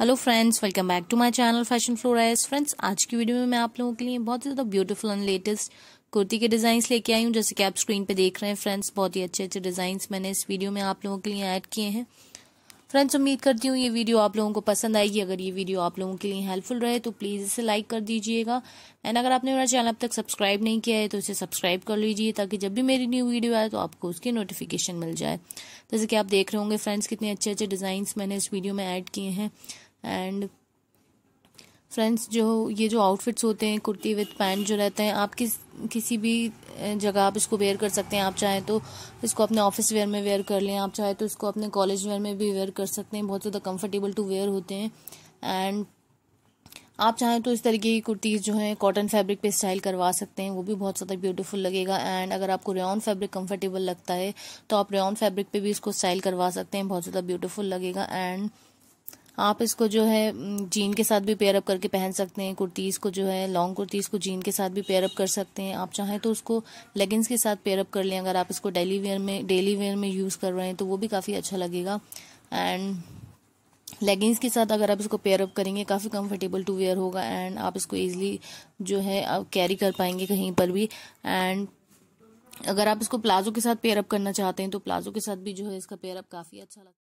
hello friends welcome back to my channel fashion florice friends आज की video में मैं आप लोगों के लिए बहुत ही ज़्यादा ब्यूटीफुल एंड लेटेस्ट कुर्ती के डिजाइन लेके आई हूँ जैसे कि आप स्क्रीन पे देख रहे हैं फ्रेंड्स बहुत ही अच्छे अच्छे डिजाइन मैंने इस वीडियो में आप लोगों के लिए ऐड किए हैं फ्रेंड्स उम्मीद करती हूँ ये वीडियो आप लोगों को पसंद आएगी अगर ये वीडियो आप लोगों के लिए हेल्पफुल रहे तो प्लीज़ इसे लाइक कर दीजिएगा एंड अगर आपने मेरा चैनल अब तक सब्सक्राइब नहीं किया है तो इसे सब्सक्राइब कर लीजिए ताकि जब भी मेरी न्यू वीडियो आए तो आपको उसकी नोटिफिकेशन मिल जाए जैसे कि आप देख रहे होंगे फ्रेंड्स कितने अच्छे अच्छे डिजाइन मैंने इस वीडियो में एड किए हैं एंड फ्रेंड्स जो ये जो आउटफिट्स होते हैं कुर्ती विथ पैंट जो रहते हैं आप किस किसी भी जगह आप इसको वेयर कर सकते हैं आप चाहें तो इसको अपने ऑफिस वेयर में वेयर कर लें आप चाहें तो इसको अपने कॉलेज वेयर में भी वेयर कर सकते हैं बहुत ज़्यादा कंफर्टेबल टू वेयर होते हैं एंड आप चाहें तो इस तरीके की कुर्तीज़ जो हैं कॉटन फैब्रिक पे स्टाइल करवा सकते हैं वो भी बहुत ज़्यादा ब्यूटीफुल लगेगा एंड अगर आपको रेन फैब्रिक कंफर्टेबल लगता है तो आप रेन फैब्रिक पे भी इसको स्टाइल करवा सकते हैं बहुत ज़्यादा ब्यूटीफुल लगेगा एंड आप इसको जो है जीन के साथ भी पेयरअप करके पहन सकते हैं कुर्तीज़ को जो है लॉन्ग कुर्तीज़ को जीन के साथ भी पेयरअप कर सकते हैं आप चाहें तो उसको लेगिंग्स के साथ पेयरअप कर लें अगर आप इसको डेली वेयर में डेली वेयर में यूज़ कर रहे हैं तो वो भी काफ़ी अच्छा लगेगा एंड लेगिंग्स के साथ अगर आप इसको पेयर अप करेंगे काफ़ी कंफर्टेबल टू वेयर होगा एंड आप इसको ईजिली जो है कैरी कर पाएंगे कहीं पर भी एंड अगर आप इसको प्लाजो के साथ पेयर अप करना चाहते हैं तो प्लाजो के साथ भी जो है इसका पेयर अप काफ़ी अच्छा लगता है